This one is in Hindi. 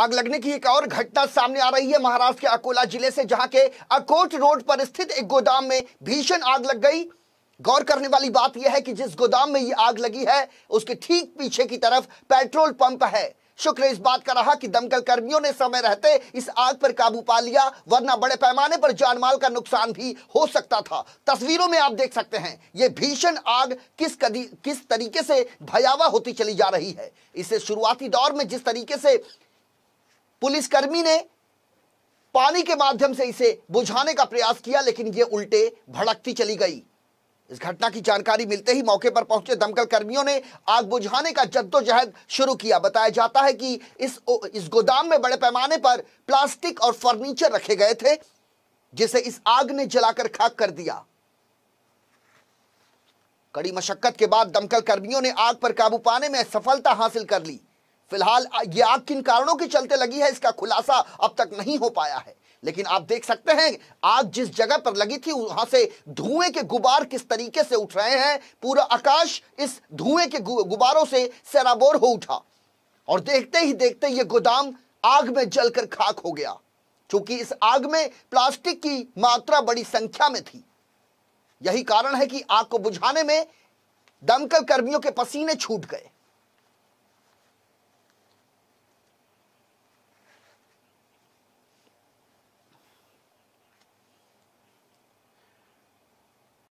आग लगने की एक और घटना सामने आ रही है महाराष्ट्र के अकोला जिले से जहां के अकोट रोड पर स्थित एक गोदाम में भीषण आग लग गई गौर करने वाली बात यह है कि जिस गोदाम में यह आग लगी है उसके ठीक पीछे की तरफ पेट्रोल पंप है शुक्र इस बात का रहा कि दमकल कर्मियों ने समय रहते इस आग पर काबू पा लिया वरना बड़े पैमाने पर जानमाल का नुकसान भी हो सकता था तस्वीरों में आप देख सकते हैं यह भीषण आग किस कदी किस तरीके से भयावह होती चली जा रही है इसे शुरुआती दौर में जिस तरीके से पुलिसकर्मी ने पानी के माध्यम से इसे बुझाने का प्रयास किया लेकिन यह उल्टे भड़कती चली गई इस घटना की जानकारी मिलते ही मौके पर पहुंचे दमकल कर्मियों ने आग बुझाने का जद्दोजहद शुरू किया बताया जाता है कि इस इस गोदाम में बड़े पैमाने पर प्लास्टिक और फर्नीचर रखे गए थे जिसे इस आग ने जलाकर खाक कर दिया कड़ी मशक्कत के बाद दमकल कर्मियों ने आग पर काबू पाने में सफलता हासिल कर ली फिलहाल ये आग किन कारणों के चलते लगी है इसका खुलासा अब तक नहीं हो पाया है लेकिन आप देख सकते हैं आग जिस जगह पर लगी थी वहां से धुएं के गुबार किस तरीके से उठ रहे हैं पूरा आकाश इस धुएं के गुब्बारों से सराबोर हो उठा और देखते ही देखते ये गोदाम आग में जलकर खाक हो गया चूंकि इस आग में प्लास्टिक की मात्रा बड़ी संख्या में थी यही कारण है कि आग को बुझाने में दमकल कर्मियों के पसीने छूट गए